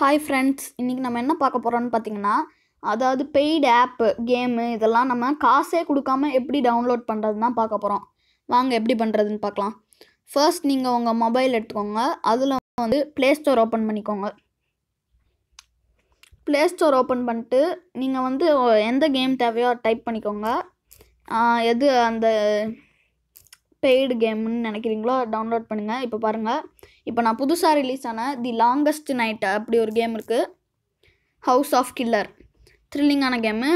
hi friends இன்றைக்கி நம்ம என்ன பார்க்க போகிறோன்னு பார்த்தீங்கன்னா அதாவது பெய்டு ஆப்பு கேமு இதெல்லாம் நம்ம காசே கொடுக்காமல் எப்படி டவுன்லோட் பண்ணுறதுனா தான் பார்க்க போகிறோம் வாங்க எப்படி பண்ணுறதுன்னு பார்க்கலாம் ஃபர்ஸ்ட் நீங்கள் உங்கள் மொபைல் எடுத்துக்கோங்க அதில் வந்து ப்ளே ஸ்டோர் ஓப்பன் பண்ணிக்கோங்க ப்ளே ஸ்டோர் ஓப்பன் பண்ணிட்டு நீங்கள் வந்து எந்த கேம் தேவையோ டைப் பண்ணிக்கோங்க எது அந்த பெய்டு கேம்னு நினைக்கிறீங்களோ டவுன்லோட் பண்ணுங்கள் இப்போ பாருங்கள் இப்போ நான் புதுசாக ரிலீஸ் ஆன தி லாங்கஸ்ட் நைட் அப்படி ஒரு கேம் இருக்குது ஹவுஸ் ஆஃப் கில்லர் த்ரில்லிங்கான கேமு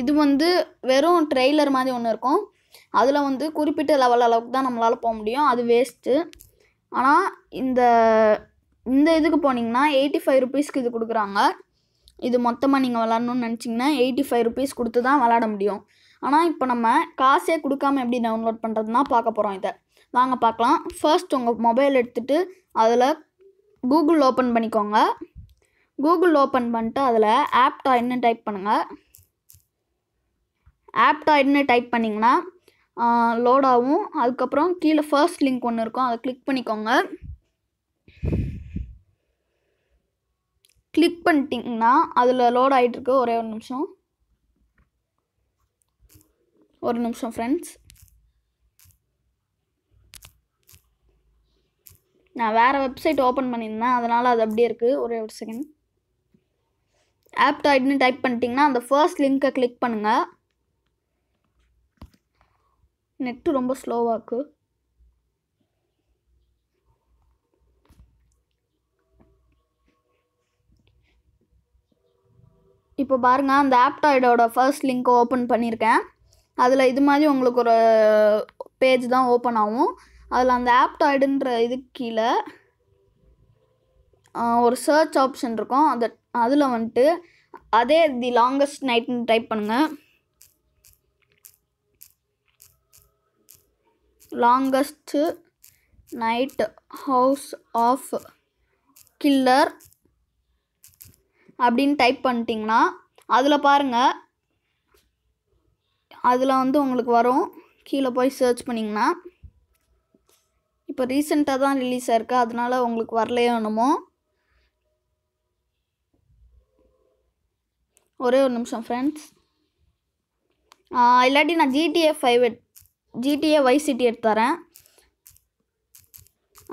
இது வந்து வெறும் ட்ரெய்லர் மாதிரி ஒன்று இருக்கும் அதில் வந்து குறிப்பிட்ட லெவல் அளவுக்கு தான் நம்மளால் போக முடியும் அது வேஸ்ட்டு ஆனால் இந்த இந்த இதுக்கு போனீங்கன்னா எயிட்டி ஃபைவ் ருபீஸ்க்கு இது கொடுக்குறாங்க இது மொத்தமாக நீங்கள் விளாட்ணுன்னு நினச்சிங்கன்னா எயிட்டி ஃபைவ் ருபீஸ் கொடுத்து தான் விளாட முடியும் ஆனால் இப்போ நம்ம காசே கொடுக்காம எப்படி டவுன்லோட் பண்ணுறதுனா பார்க்க போகிறோம் இதை வாங்க பார்க்கலாம் ஃபர்ஸ்ட் உங்கள் மொபைல் எடுத்துகிட்டு அதில் கூகுள் ஓப்பன் பண்ணிக்கோங்க கூகுள் ஓப்பன் பண்ணிட்டு அதில் ஆப் டாய்னு டைப் பண்ணுங்கள் ஆப் டாய்னு டைப் பண்ணிங்கன்னா லோடாகவும் அதுக்கப்புறம் கீழே ஃபர்ஸ்ட் லிங்க் ஒன்று இருக்கும் அதை கிளிக் பண்ணிக்கோங்க கிளிக் பண்ணிட்டிங்கன்னா அதில் லோட் ஆகிட்டுருக்கு ஒரே ஒரு நிமிஷம் ஒரு நிமிஷம் ஃப்ரெண்ட்ஸ் நான் வேறு வெப்சைட் ஓப்பன் பண்ணியிருந்தேன் அதனால் அது அப்படியே இருக்குது ஒரே ஒரு செகண்ட் ஆப்டாய்டுன்னு டைப் பண்ணிட்டிங்கன்னா அந்த ஃபர்ஸ்ட் லிங்க்கை கிளிக் பண்ணுங்கள் நெட்டு ரொம்ப ஸ்லோவாக இருக்குது இப்போ பாருங்கள் அந்த ஆப்டாய்டோட ஃபர்ஸ்ட் லிங்க்கை ஓப்பன் பண்ணியிருக்கேன் அதில் இது மாதிரி உங்களுக்கு ஒரு பேஜ் தான் ஓப்பன் ஆகும் அதில் அந்த ஆப்டாய்டுன்ற இதுக்கு கீழே ஒரு சர்ச் ஆப்ஷன் இருக்கும் அந்த அதில் வந்துட்டு அதே தி லாங்கஸ்ட் நைட்னு டைப் பண்ணுங்கள் longest night house of killer அப்படின்னு டைப் பண்ணிட்டிங்கன்னா அதில் பாருங்கள் அதில் வந்து உங்களுக்கு வரும் கீழே போய் சர்ச் பண்ணிங்கன்னா இப்போ ரீசெண்டாக தான் ரிலீஸ் ஆயிருக்கு அதனால் உங்களுக்கு வரலையே என்னமோ ஒரே ஒரு நிமிஷம் ஃப்ரெண்ட்ஸ் இல்லாட்டி நான் ஜிடிஏ ஃபைவ் எட் ஜிடிஏ சிட்டி எடுத்துறேன்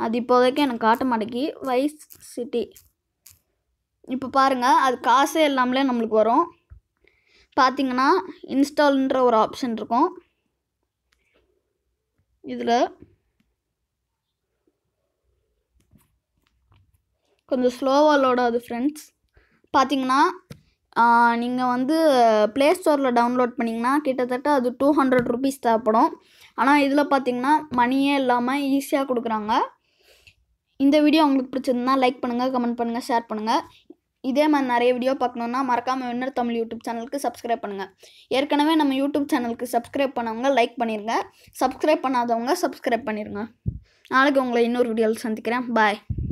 அது இப்போதைக்கு எனக்கு காட்ட மாட்டேங்கி வைஸ் சிட்டி இப்போ பாருங்கள் அது காசே இல்லாமலே நம்மளுக்கு வரும் பார்த்தீங்கன்னா இன்ஸ்டால்ன்ற ஒரு ஆப்ஷன் இருக்கும் இதில் கொஞ்சம் ஸ்லோவாக லோடாது ஃப்ரெண்ட்ஸ் பார்த்தீங்கன்னா நீங்கள் வந்து ப்ளே ஸ்டோரில் டவுன்லோட் பண்ணிங்கன்னா கிட்டத்தட்ட அது டூ ஹண்ட்ரட் ருபீஸ் தேவைப்படும் ஆனால் இதில் பார்த்தீங்கன்னா மணியே இல்லாமல் ஈஸியாக கொடுக்குறாங்க இந்த வீடியோ உங்களுக்கு பிடிச்சிருந்தா லைக் பண்ணுங்கள் கமெண்ட் பண்ணுங்கள் ஷேர் பண்ணுங்கள் இதே மாதிரி நிறைய வீடியோ பார்க்கணுன்னா மறக்காமல் வெண்ணர் தமிழ் யூடியூப் சேனலுக்கு சப்ஸ்கிரைப் பண்ணுங்கள் ஏற்கனவே நம்ம யூடியூப் சேனலுக்கு சப்ஸ்கிரைப் பண்ணவங்க லைக் பண்ணிடுங்க சப்ஸ்கிரைப் பண்ணாதவங்க சப்ஸ்கிரைப் பண்ணிடுங்க நாளைக்கு உங்களை இன்னொரு வீடியோவில் சந்திக்கிறேன் பாய்